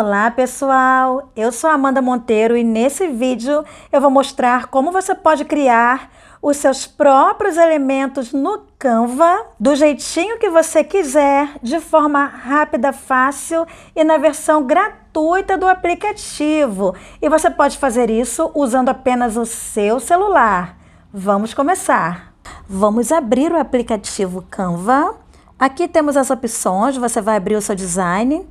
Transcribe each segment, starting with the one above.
Olá pessoal, eu sou Amanda Monteiro e nesse vídeo eu vou mostrar como você pode criar os seus próprios elementos no Canva do jeitinho que você quiser, de forma rápida, fácil e na versão gratuita do aplicativo. E você pode fazer isso usando apenas o seu celular. Vamos começar. Vamos abrir o aplicativo Canva. Aqui temos as opções, você vai abrir o seu design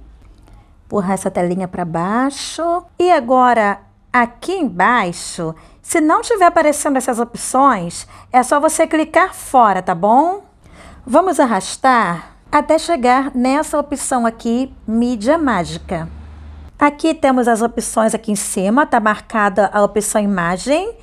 empurrar essa telinha para baixo. E agora, aqui embaixo, se não estiver aparecendo essas opções, é só você clicar fora, tá bom? Vamos arrastar até chegar nessa opção aqui, mídia mágica. Aqui temos as opções aqui em cima, tá marcada a opção imagem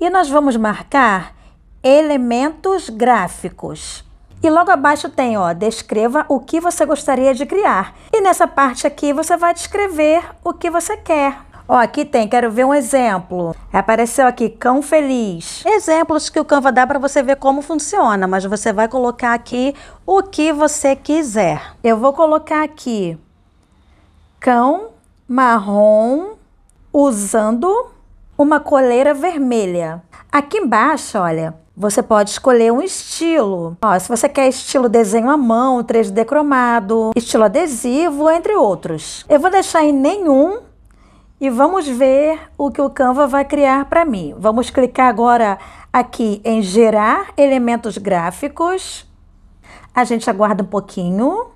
e nós vamos marcar elementos gráficos. E logo abaixo tem, ó, descreva o que você gostaria de criar. E nessa parte aqui você vai descrever o que você quer. Ó, aqui tem, quero ver um exemplo. Apareceu aqui, cão feliz. Exemplos que o Canva dá para você ver como funciona, mas você vai colocar aqui o que você quiser. Eu vou colocar aqui, cão marrom usando uma coleira vermelha. Aqui embaixo, olha, você pode escolher um estilo. Ó, se você quer estilo desenho à mão, 3D cromado, estilo adesivo, entre outros. Eu vou deixar em nenhum e vamos ver o que o Canva vai criar para mim. Vamos clicar agora aqui em gerar elementos gráficos. A gente aguarda um pouquinho.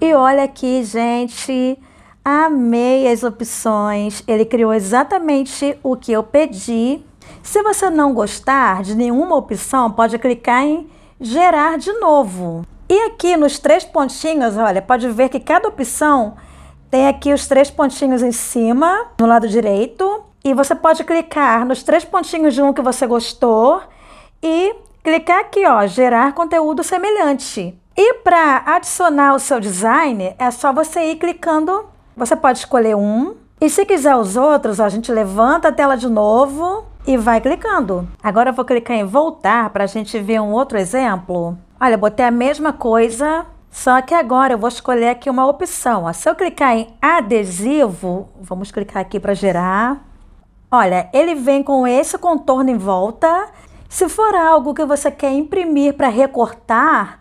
E olha aqui, gente, amei as opções. Ele criou exatamente o que eu pedi. Se você não gostar de nenhuma opção, pode clicar em gerar de novo. E aqui nos três pontinhos, olha, pode ver que cada opção tem aqui os três pontinhos em cima, no lado direito, e você pode clicar nos três pontinhos de um que você gostou e clicar aqui, ó, gerar conteúdo semelhante. E para adicionar o seu design, é só você ir clicando. Você pode escolher um. E se quiser os outros, ó, a gente levanta a tela de novo e vai clicando. Agora eu vou clicar em voltar para a gente ver um outro exemplo. Olha, botei a mesma coisa, só que agora eu vou escolher aqui uma opção. Se eu clicar em adesivo, vamos clicar aqui para gerar. Olha, ele vem com esse contorno em volta. Se for algo que você quer imprimir para recortar,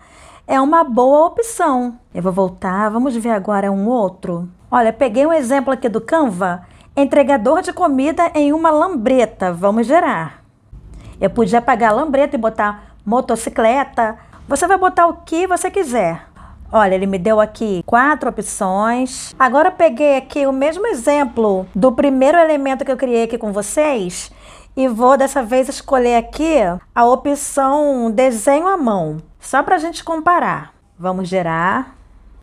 é uma boa opção. Eu vou voltar, vamos ver agora um outro. Olha, peguei um exemplo aqui do Canva Entregador de comida em uma lambreta, vamos gerar. Eu podia apagar a lambreta e botar motocicleta. Você vai botar o que você quiser. Olha, ele me deu aqui quatro opções. Agora eu peguei aqui o mesmo exemplo do primeiro elemento que eu criei aqui com vocês e vou dessa vez escolher aqui a opção desenho à mão, só para a gente comparar. Vamos gerar.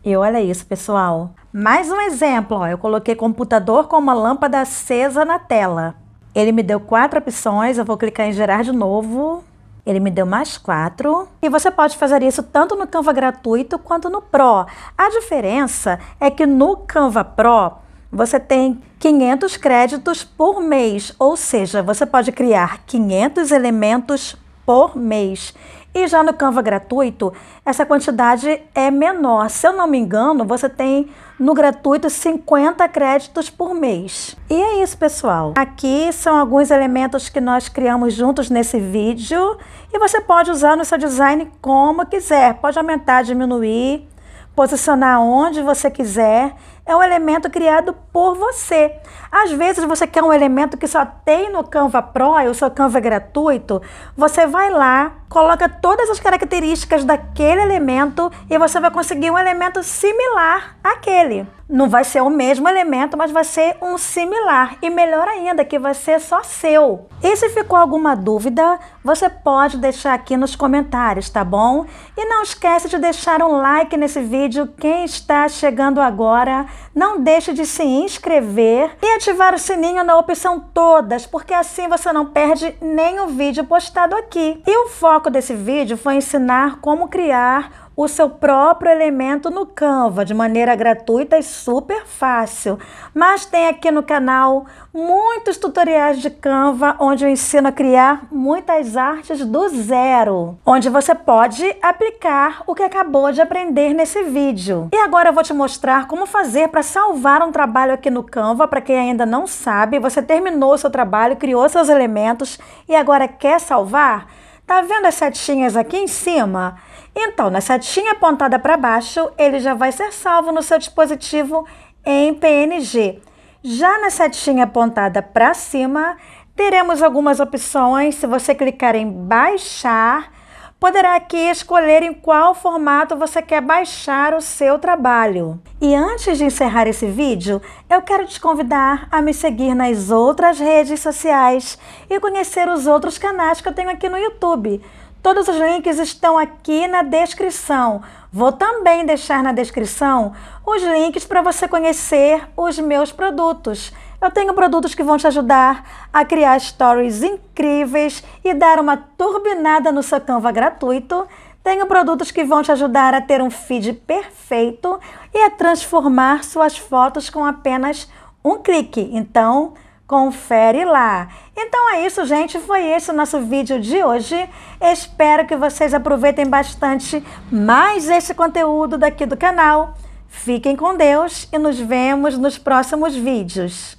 E olha isso, pessoal. Mais um exemplo, ó, eu coloquei computador com uma lâmpada acesa na tela. Ele me deu quatro opções, eu vou clicar em gerar de novo. Ele me deu mais quatro. E você pode fazer isso tanto no Canva gratuito quanto no Pro. A diferença é que no Canva Pro você tem 500 créditos por mês, ou seja, você pode criar 500 elementos por mês. E já no Canva gratuito, essa quantidade é menor. Se eu não me engano, você tem no gratuito 50 créditos por mês. E é isso, pessoal. Aqui são alguns elementos que nós criamos juntos nesse vídeo e você pode usar no seu design como quiser. Pode aumentar, diminuir, posicionar onde você quiser é um elemento criado por você. Às vezes você quer um elemento que só tem no Canva Pro, o seu Canva é gratuito, você vai lá, coloca todas as características daquele elemento e você vai conseguir um elemento similar àquele. Não vai ser o mesmo elemento, mas vai ser um similar e melhor ainda que vai ser só seu. E se ficou alguma dúvida, você pode deixar aqui nos comentários, tá bom? E não esquece de deixar um like nesse vídeo quem está chegando agora não deixe de se inscrever e ativar o sininho na opção todas, porque assim você não perde nem o vídeo postado aqui. E o foco desse vídeo foi ensinar como criar o seu próprio elemento no Canva de maneira gratuita e super fácil. Mas tem aqui no canal muitos tutoriais de Canva onde eu ensino a criar muitas artes do zero, onde você pode aplicar o que acabou de aprender nesse vídeo. E agora eu vou te mostrar como fazer para salvar um trabalho aqui no Canva, para quem ainda não sabe, você terminou seu trabalho, criou seus elementos e agora quer salvar? Tá vendo as setinhas aqui em cima? Então, na setinha apontada para baixo, ele já vai ser salvo no seu dispositivo em PNG. Já na setinha apontada para cima, teremos algumas opções. Se você clicar em baixar, poderá aqui escolher em qual formato você quer baixar o seu trabalho. E antes de encerrar esse vídeo, eu quero te convidar a me seguir nas outras redes sociais e conhecer os outros canais que eu tenho aqui no YouTube. Todos os links estão aqui na descrição. Vou também deixar na descrição os links para você conhecer os meus produtos. Eu tenho produtos que vão te ajudar a criar stories incríveis e dar uma turbinada no seu Canva gratuito. Tenho produtos que vão te ajudar a ter um feed perfeito e a transformar suas fotos com apenas um clique. Então, Confere lá. Então é isso, gente. Foi esse o nosso vídeo de hoje. Espero que vocês aproveitem bastante mais esse conteúdo daqui do canal. Fiquem com Deus e nos vemos nos próximos vídeos.